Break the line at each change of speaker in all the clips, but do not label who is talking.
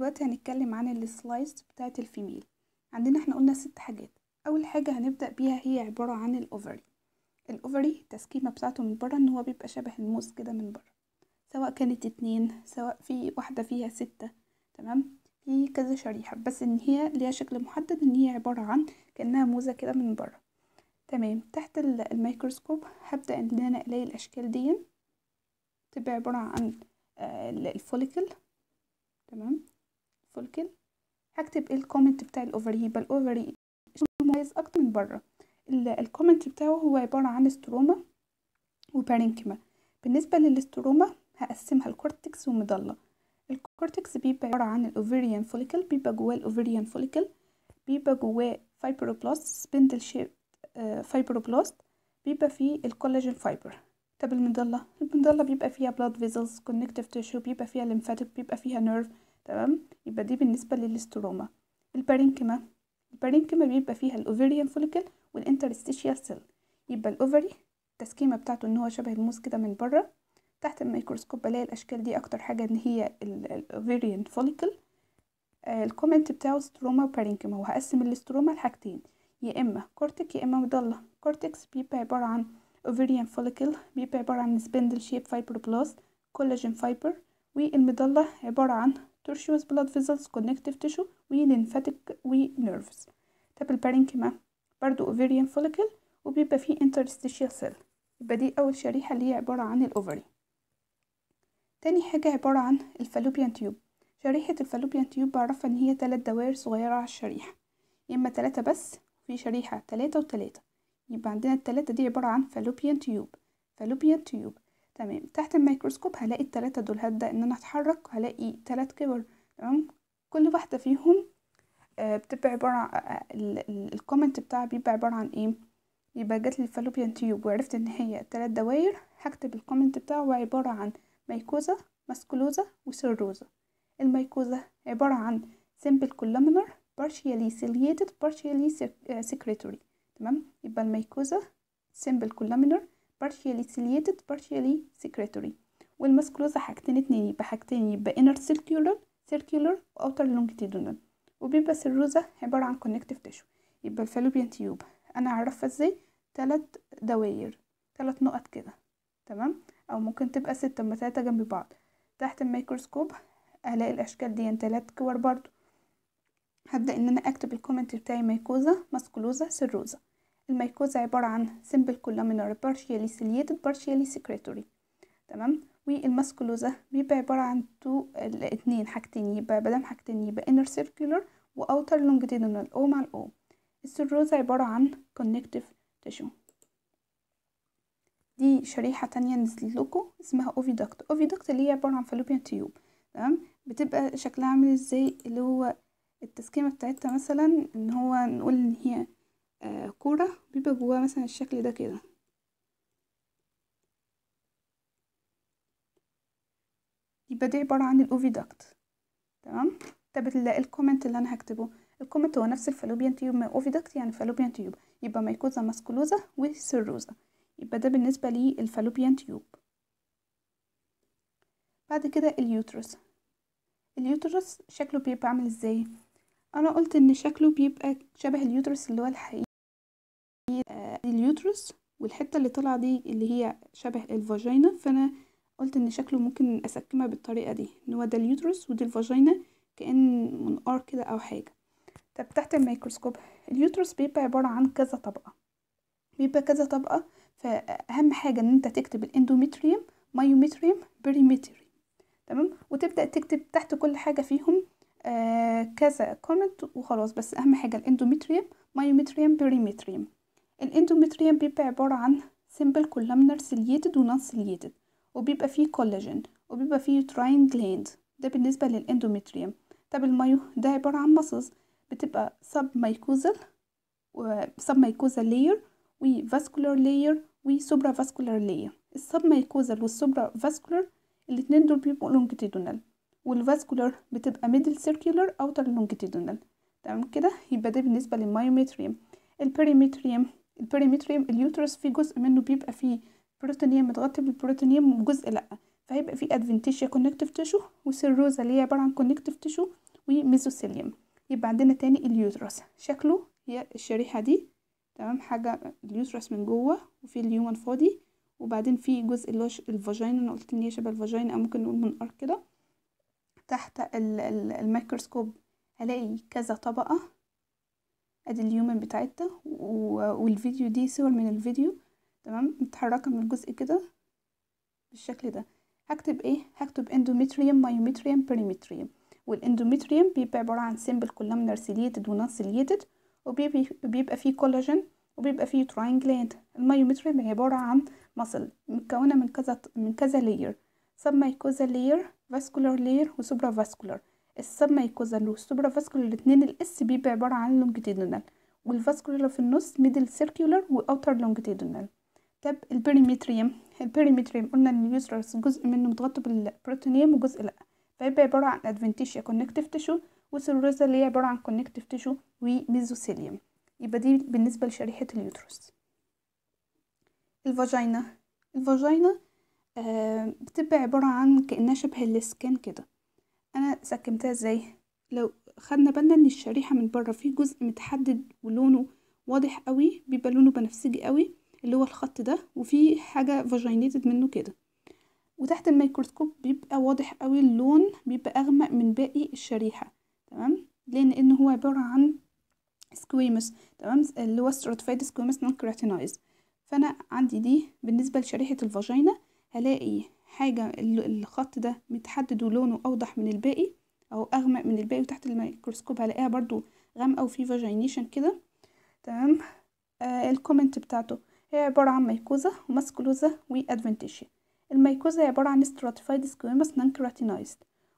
دلوقتي هنتكلم عن السلايس بتاعت الفيميل عندنا احنا قلنا ست حاجات اول حاجه هنبدا بيها هي عباره عن الاوفري الاوفري التسكيمه بتاعته من بره ان هو بيبقى شبه الموز كده من بره سواء كانت اتنين سواء في واحده فيها سته تمام في كذا شريحه بس ان هي ليها شكل محدد ان هي عباره عن كانها موزه كده من بره تمام تحت الميكروسكوب هبدا ان انا الاقي الاشكال دي تبقى عباره عن آه، الفوليكل تمام هدخل كل هكتب الكومنت بتاع الاوفري يبقى الاوفري مميز اكتر من بره الكومنت بتاعه هو عبارة عن استروما وبارينكما بالنسبة للاستروما هقسمها الكورتكس ومضلة الكورتكس بيبقى عبارة عن الاوفريان فوليكل بيبقى جواه الاوفريان فوليكل بيبقى جواه فايبروبلاست سبندل شيب فايبروبلاست بيبقى فيه الكولاجين فايبر طب المضلة المضلة بيبقى فيها blood vessels connective tissue بيبقى فيها lymphatic بيبقى فيها nerve تمام يبقى دي بالنسبة للاستروما البارينكما البارينكما بيبقى فيها الاوفريان فوليكل والانترستيشيال سيل يبقى الاوفري التسكيمة بتاعته ان هو شبه الموس كده من بره تحت الميكروسكوب بلاقي الاشكال دي اكتر حاجة ان هي الاوفريان فوليكل الكومنت بتاعه استروما وبارينكما وهقسم الاستروما لحاجتين يا اما كورتك يا اما مضلة كورتكس بيبقى عبارة عن ovarian follicle بيبقى عبارة عن spindle shape fibroblast collagen fiber والمضلة عبارة عن tortuous blood vessels connective tissue و nerves طب البارينكيما برضو ovarian follicle وبيبقى فيه interstitial cell يبقى دي أول شريحة اللي هي عبارة عن الأوفري تاني حاجة عبارة عن الفالوبيان تيوب شريحة الفالوبيان تيوب بعرفها إن هي تلات دوائر صغيرة على الشريحة يا إما تلاتة بس في شريحة تلاتة وتلاتة يبقى عندنا التلاتة دي عبارة عن فالوبيان تيوب فالوبيان تيوب تمام تحت الميكروسكوب هلاقي التلاتة دول هبدأ إن أنا أتحرك هلاقي تلات كبر تمام كل واحدة فيهم آه، بتبقى عبارة عن آه، آه، الكومنت بتاعها بيبقى عبارة عن ايه يبقى جاتلي الفالوبيان تيوب وعرفت ان هي تلات دواير هكتب الكومنت بتاعه عبارة عن ميكوزا ماسكولوزا وسيروزا الميكوزا عبارة عن simple columnar partially ciliated partially secretory تمام يبقى الميكوزا سيمبل columnar بارشيالي سيليتد بارشيالي سيكريتوري والماسكلوزا حاجتين اتنين يبقى حاجتين يبقى inner circular circular واوتر outer وبيبقى سيروزا عبارة عن connective تيشو يبقى الفالوبيان تيوب أنا هعرفها ازاي تلات دواير تلات نقط كده تمام أو ممكن تبقى ستة أما تلاتة جنب بعض تحت الميكروسكوب هلاقي الأشكال دي يعني تلات كور برضو هبدأ إن أنا أكتب الكومنت بتاعي ميكوزا ماسكولوزا سيروزا الميكوزا عبارة عن simple columnar partially ciliated partially secretory تمام والماسكولوزا بيبقى عبارة عن تو اتنين حاجتين يبقى بدل حاجتين يبقى inner circular و outer longitudinal O مع ال O السيروزا عبارة عن connective tissue دي شريحة تانية نزلت لكم اسمها اوفيدكت اوفيدكت اللي هي عبارة عن فالوبيان تيوب تمام بتبقى شكلها عامل ازاي اللي هو التسكيمة بتاعتها مثلا ان هو نقول ان هي كرة آه، كورة بيبقى جواها مثلا الشكل ده كده يبقى دي عبارة عن الأوفيدكت تمام طب الكومنت اللي أنا هكتبه الكومنت هو نفس الفالوبيان تيوب ما أوفيدكت يعني فالوبيان تيوب يبقى ميكوزا ماسكولوزا وسيروزا يبقى ده بالنسبة للفالوبيان تيوب بعد كده اليوترس اليوترس شكله بيبقى عامل ازاي انا قلت ان شكله بيبقى شبه اليوترس اللي هو الحقيقي اليوترس والحتة اللي طالعة دي اللي هي شبه الفاجينا فأنا قلت إن شكله ممكن أسكمها بالطريقة دي إن هو ده اليوترس ودي الفاجينا كأن منقار كده أو حاجة طب تحت الميكروسكوب اليوترس بيبقى عبارة عن كذا طبقة بيبقى كذا طبقة فأهم حاجة إن أنت تكتب الإندوميتريوم مايوميتريوم بريميتري تمام وتبدأ تكتب تحت كل حاجة فيهم آه كذا كومنت وخلاص بس أهم حاجة الإندوميتريوم مايوميتريوم بريميتريوم الاندوميتريوم بيبقى عبارة عن سيمبل كولامنر سيليتد و سيليتد وبيبقى فيه كولاجين وبيبقى فيه uterine جلاند ده بالنسبة للاندوميتريوم طب المايو ده عبارة عن مصص بتبقى سب submucosal و submucosal layer و vascular layer و السب مايكوزل والسوبرا فاسكولار الاتنين دول بيبقوا لونجتيدونال والفاسكولار بتبقى ميدل سيركيولار اوتر لونجتيدونال تمام كده يبقى ده بالنسبه للمايوميتريوم البريميتريوم البريميتريوم اليوترس في جزء منه بيبقى فيه بروتونيوم متغطي بالبروتونيوم وجزء لا فهيبقى فيه ادفنتيشيا كونكتيف تيشو وسيروزا اللي هي عباره عن كونكتيف تيشو وميزوسيليوم يبقى عندنا تاني اليوترس شكله هي الشريحه دي تمام حاجه اليوترس من جوه وفي اليومن فودي وبعدين في جزء اللي هو الفاجين انا قلت ان هي شبه الفاجين او ممكن نقول منقار كده تحت الميكروسكوب هلاقي كذا طبقه ادي اليومن بتاعتها والفيديو دي صور من الفيديو تمام متحركة من الجزء كده بالشكل ده هكتب ايه هكتب اندوميتريوم مايوميتريوم بريميتريوم والاندوميتريوم بيبقى عبارة عن سيمبل كولامنر سيليتد ونون سيليتد وبيبقى فيه كولاجين وبيبقى فيه تراينجلات المايوميتريوم عبارة عن مصل مكونه من كذا من كذا لير سب مايكوزا لير فاسكولار لير وسوبرا فاسكولار والسوبرا فاسكولار الاتنين الاس بيبقى عبارة عن لونجيتودينال والفاسكولار في النص ميدل سيركيولار واوتر لونجيتودينال طب البريمتريم البريمتريم قلنا ان اليوترس جزء منه متغطى بالبروتينيوم وجزء لا فيبقى عبارة عن ادفنتيشيا كونكتيف تيشو وسيلولوزا اللي هي عبارة عن كونكتيف تيشو وميزوسيليوم يبقى دي بالنسبة لشريحة اليوترس الفاجينا الفاجينا آه بتبقى عبارة عن كأنها شبه السكان كده انا سكمتها ازاي لو خدنا بالنا ان الشريحة من بره فيه جزء متحدد ولونه واضح قوي بيبقى لونه بنفسجي قوي اللي هو الخط ده وفي حاجة فاجينيتد منه كده وتحت الميكروسكوب بيبقى واضح قوي اللون بيبقى اغمق من باقي الشريحة تمام لان ان هو عبارة عن سكويمس تمام اللي هو ستراتيفايد سكويمس نون كراتينايز فانا عندي دي بالنسبة لشريحة الفاجينا هلاقي حاجة الخط ده متحدد ولونه أوضح من الباقي أو أغمق من الباقي وتحت الميكروسكوب هلاقيها برضو غامقة وفي فاجينيشن كده تمام آه الكومنت بتاعته هي عبارة عن ميكوزا وماسكولوزا وأدفنتيشيا الميكوزا عبارة عن استراتيفايد squamous نان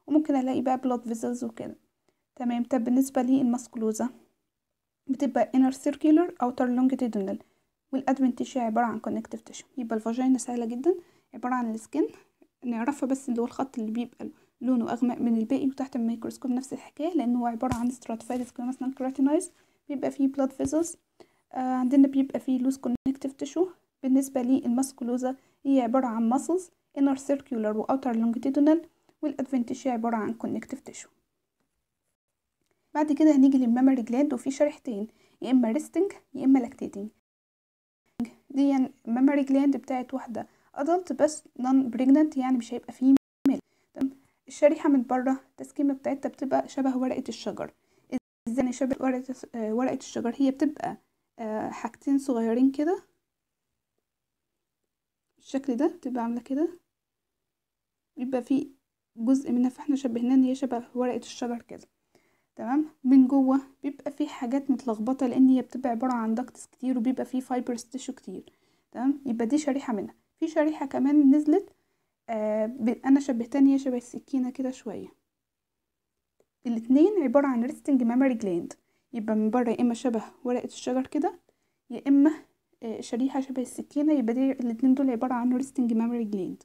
وممكن ألاقي بقى بلود فيزلز وكده تمام طب بالنسبة الماسكولوزا بتبقى inner circular outer longitudinal والأدفنتيشيا عبارة عن connective tissue يبقى الفاجينا سهلة جدا عبارة عن السكن نعرفها بس اللي هو الخط اللي بيبقى لونه أغمق من الباقي وتحت الميكروسكوب نفس الحكاية لأنه هو عبارة عن stratified مثلا كراتينايز بيبقى فيه blood فيزلز آه عندنا بيبقى فيه loose connective tissue بالنسبة للماسكولوزا هي عبارة عن muscles inner circular و outer longitudinal والادفنتيشي عبارة عن connective tissue بعد كده هنيجي للمامري جلاند وفي شريحتين يا اما ريستنج يا اما لاكتيتنج دي مامري يعني جلاند بتاعت واحدة adult بس non pregnant يعني مش هيبقى فيه ميل تمام الشريحة من بره التسكيمة بتاعتها بتبقى شبه ورقة الشجر ازاي يعني شبه ورقة آه، ورقة الشجر هي بتبقى آه، حاجتين صغيرين كده بالشكل ده بتبقى عاملة كده بيبقى فيه جزء منها فاحنا شبهناه ان هي شبه ورقة الشجر كده تمام من جوه بيبقى فيه حاجات متلخبطة لان هي بتبقى عبارة عن داكتس كتير وبيبقى فيه فايبرز تيشو كتير تمام يبقى دي شريحة منها في شريحة كمان نزلت آه انا شبهتها هي شبه السكينة كده شوية الاتنين عبارة عن ريستنج ميموري جلاند يبقى من بره يا اما شبه ورقة الشجر كده يا اما آه شريحة شبه السكينة يبقى دي الاتنين دول عبارة عن ريستنج ميموري جلاند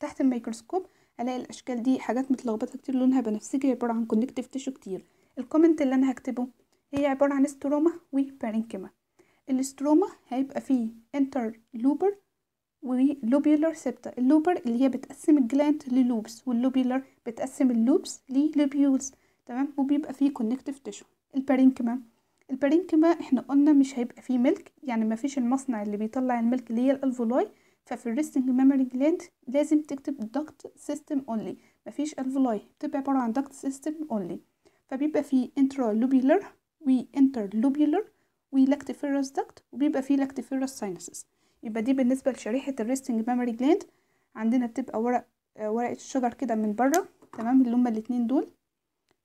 تحت الميكروسكوب هلاقي الاشكال دي حاجات متلخبطه كتير لونها بنفسجي عباره عن كونكتيف تيشو كتير الكومنت اللي انا هكتبه هي عباره عن استروما وبارينكيما الاستروما هيبقى فيه انتر لوبر ولوبيولر سبتا اللوبر اللي هي بتقسم الجلاند للوبس واللوبيولر بتقسم اللوبس للوبيولز تمام وبيبقى فيه كونكتيف تيشو البارينكما البارينكما احنا قلنا مش هيبقى فيه ملك يعني مفيش المصنع اللي بيطلع الملك اللي هي الالفولاي ففي الريستنج ميموري جلاند لازم تكتب دكت سيستم اونلي مفيش الفولاي بتبقى عباره عن دكت سيستم اونلي فبيبقى فيه وانتر لوبيولر ولاكتيفيروس دكت وبيبقى فيه لاكتيفيروس ساينسز يبقى دي بالنسبة لشريحة الريستنج ميموري جلاند عندنا بتبقى ورق آه، ورقة الشجر كده من بره تمام اللي هما الاتنين دول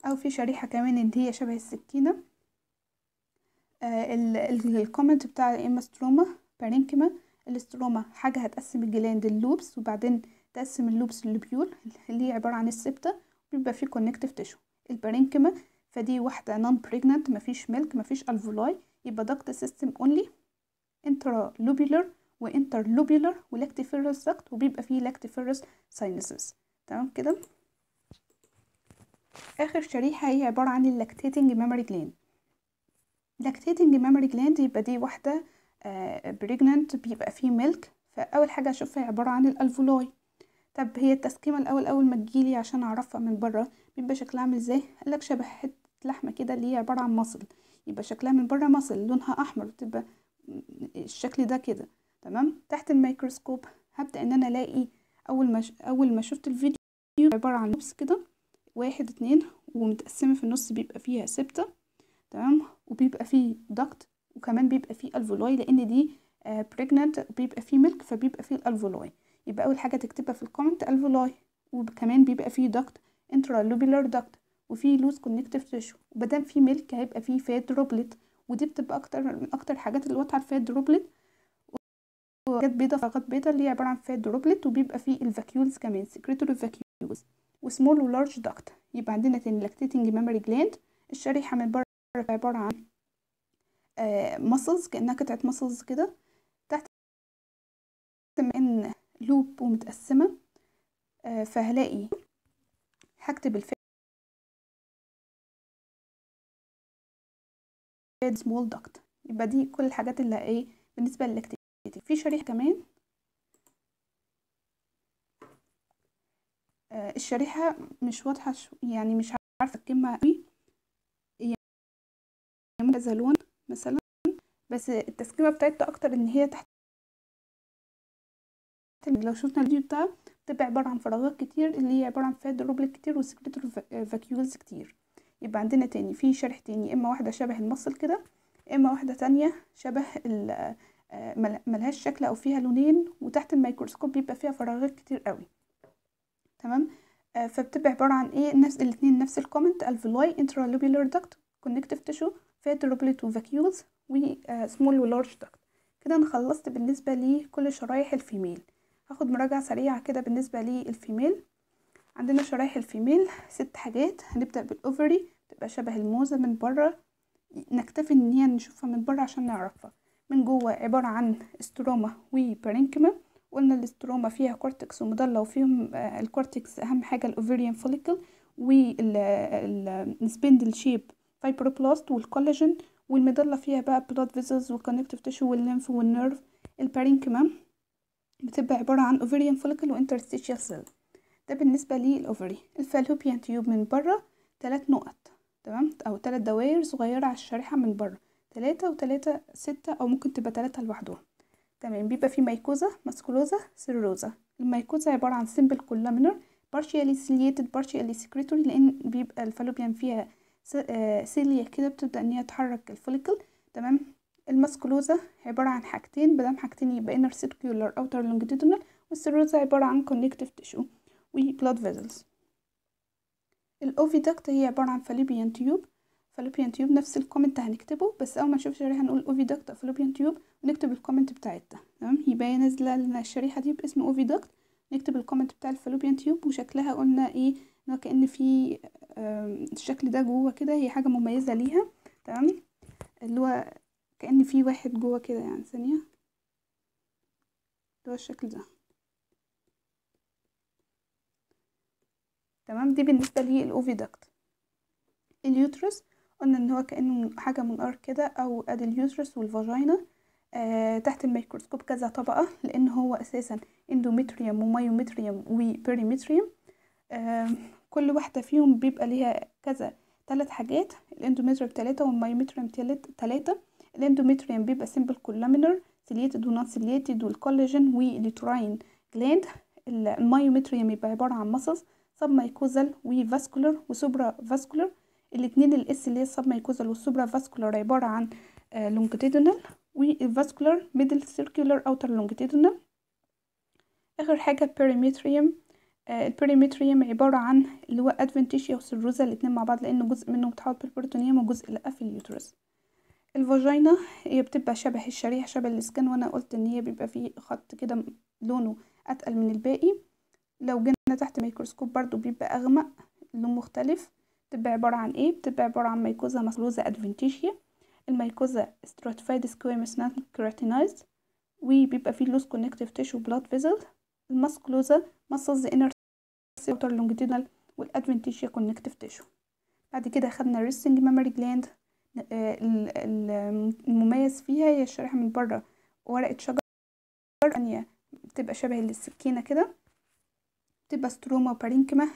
أو في شريحة كمان اللي هي شبه السكينة آه الكومنت بتاع إما ستروما بارينكما الاستروما حاجة هتقسم الجلاند اللوبس وبعدين تقسم اللوبس للبيول اللي هي عبارة عن السبتة بيبقى فيه كونكتيف تيشو البارينكما فدي واحدة نون بريجنانت مفيش ملك مفيش الفولاي يبقى ضغط سيستم اونلي انترا لوبيلر وانترلوبيولار ولاكتيفيروس duct وبيبقى فيه لاكتيفيروس ساينسز تمام كده اخر شريحه هي عباره عن اللاكتيتنج ميموري جلاند لاكتيتنج ميموري جلاند يبقى دي واحده بريجنانت آه، بيبقى فيه ميلك فاول حاجه اشوفها عباره عن الالفولاي طب هي التسكيمه الاول اول ما تجيلي عشان اعرفها من بره بيبقى شكلها عامل ازاي قالك شبه حته لحمه كده اللي هي عباره عن مصل يبقى شكلها من بره مصل لونها احمر تبقى الشكل ده كده تمام تحت الميكروسكوب هبدأ ان انا الاقي اول ما اول ما شفت الفيديو عبارة عن لبس كده واحد اتنين ومتقسمة في النص بيبقى فيها سبتة تمام وبيبقى فيه ضغط وكمان بيبقى فيه الفولوي لان دي بريجننت آه، بيبقى فيه ملك فبيبقى فيه الفولوي يبقى اول حاجة تكتبها في الكومنت الفولوي وكمان بيبقى فيه ضغط انترالوبيلر ضغط وفي لوز كونكتيف تيشو ومادام في ملك هيبقى فيه فات دروبلت ودي بتبقى اكتر من اكتر حاجات اللي واضحه فيها دروبلت حاجات بيضة فقط بيضة اللي هي عبارة عن فات دروبلت وبيبقى فيه الفاكيولز كمان سكريتوري فاكيولز وسمول ولارج داكت يبقى عندنا تاني لاكتيتنج ميموري جلاند الشريحة من بره عبارة عن مسلز آه، كأنها قطعة مسلز كده تحت ان لوب ومتقسمة آه، فهلاقي هكتب الفات سمول داكت يبقى دي كل الحاجات اللي ايه بالنسبة للاكتيتنج دلوقتي في شريحة كمان آه الشريحة مش واضحة شو يعني مش عارفة أتكلمها قوي يعني كذا لون مثلا بس التسكيبة بتاعتها أكتر إن هي تحت لو شفنا الفيديو بتاعها بتبقى عبارة عن فراغات كتير اللي هي عبارة عن فيها دروبلت كتير وسكريتور فاكيولز كتير يبقى عندنا تاني في شريحتين يا إما واحدة شبه المصل كده اما واحدة تانية شبه ملهاش شكل او فيها لونين وتحت الميكروسكوب بيبقى فيها فراغات كتير قوي تمام آه، فبتبقى عباره عن ايه نفس الاثنين نفس الكومنت الفلاي انترالوبيولار داكت كونكتيف تيشو فيها دروبليت وفاكيولز وسمول ولارج داكت كده انا خلصت بالنسبه لكل شرايح الفيميل هاخد مراجعه سريعه كده بالنسبه للفيميل عندنا شرايح الفيميل ست حاجات هنبدا بالاوفري تبقى شبه الموزه من بره نكتفي ان هي نشوفها من بره عشان نعرفها من جوه عبارة عن استروما وبرينكما قلنا الاستروما فيها كورتكس ومضلة وفيهم آه، الكورتكس أهم حاجة الأوفيريان فوليكل والسبندل شيب فايبروبلاست والكولاجين والمضلة فيها بقى بلاد فيزلز والكونكتيف تشو والليمف والنيرف البارينكما بتبقى عبارة عن اوفيريان فوليكل وانترستيشيال سيل ده بالنسبة للأوفري الفالوبيان تيوب من بره تلات نقط تمام أو تلات دوائر صغيرة على الشريحة من بره تلاتة وتلاتة ستة أو ممكن تبقى تلاتة لوحدهم تمام بيبقى فيه ميكوزا ماسكولوزا سيلولوزا الميكوزا عبارة عن سمبل كولامينر بارشيالي سيليتد بارشيالي secretory لأن بيبقى الفالوبيان فيها سيليا آه، كده بتبدأ إن هي تحرك الفوليكل تمام الماسكولوزا عبارة عن حاجتين مادام حاجتين يبقى inner circular اوتر longitudinal والسيلولوزا عبارة عن connective tissue و blood vessels هي عبارة عن فالوبيان تيوب فالوبيان تيوب نفس الكومنت هنكتبه بس اول ما نشوف الشريحه هنقول اوفيدكت فالوبيان تيوب ونكتب الكومنت بتاعتها تمام يبقى نازله لنا الشريحه دي باسم اوفيدكت نكتب الكومنت بتاع الفالوبيان تيوب وشكلها قلنا ايه ان كان في الشكل ده جوه كده هي حاجه مميزه ليها تمام اللي هو كان في واحد جوه كده يعني ثانيه اللي هو الشكل ده تمام دي بالنسبه للاوفيدكت اليوترس قلنا ان هو كانه حاجه من ار كده او ادي اليوترس والفاجينا آه تحت الميكروسكوب كذا طبقه لان هو اساسا اندوميتريوم ومايوميتريوم وبريمتريوم آه كل واحده فيهم بيبقى ليها كذا ثلاث حاجات الاندوميتريوم ثلاثة والمايوميتريوم ثلاثة الاندوميتريوم بيبقى سيمبل كولامينر سيليتد ونون سيليتد والكولاجين واليوتراين جلاند المايوميتريوم يبقى عبارة عن مصص سب مايكوزال وفاسكولار وسوبرا فاسكولار الاتنين الاس اللي هي مايكوزال والسوبرا فاسكولار عبارة عن لونجيتيدونال والفاسكولار ميدل سيركولار اوتر لونجيتيدونال اخر حاجة بيريمتريوم آه, البيريمتريوم عبارة عن اللي هو ادفنتيشيا وسيروزا الاتنين مع بعض لان جزء منه بتحول بالبروتونيوم وجزء لا في اليوترس الفاجينا هي بتبقى شبه الشريحة شبه الاسكان وانا قلت ان هي بيبقى فيه خط كده لونه اتقل من الباقي لو جينا تحت ميكروسكوب برضو بيبقى اغمق لون مختلف بتبقى عبارة عن ايه بتبقى عبارة عن ميكوزا مصلوزة ادفنتيشيا الميكوزا stratified squamous non keratinized وبيبقى فيه loose connective tissue blood فيزل الماسكلوزا muscles انر سيوتر outer longitudinal والادفنتيشيا connective tissue بعد كده خدنا resting ميموري gland المميز فيها هي الشريحة من بره ورقة شجر تانية بتبقى شبه السكينة كده بتبقى ستروما وبارينكما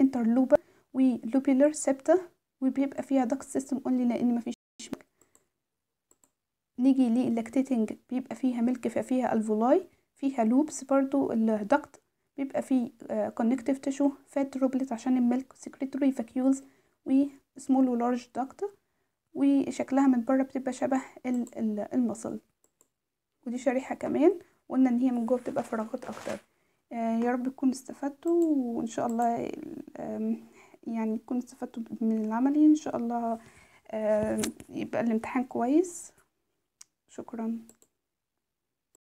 انترلوبا ولوبيلر سبتة وبيبقى فيها دكت سيستم اونلي لان مفيش ملك نيجي للاكتيتنج بيبقى فيها ملك ففيها الفولاي فيها لوبس برضو الدكت بيبقى فيه كونكتيف تشو فات روبلت عشان الملك سيكريتوري فاكيولز وسمول ولارج دكت وشكلها من بره بتبقى شبه المصل ودي شريحة كمان قلنا ان هي من جوه بتبقى فراغات اكتر آه، يا رب تكونوا استفدتوا وان شاء الله يعني نكون استفدتوا من العمل ان شاء الله آه، يبقى الامتحان كويس شكرا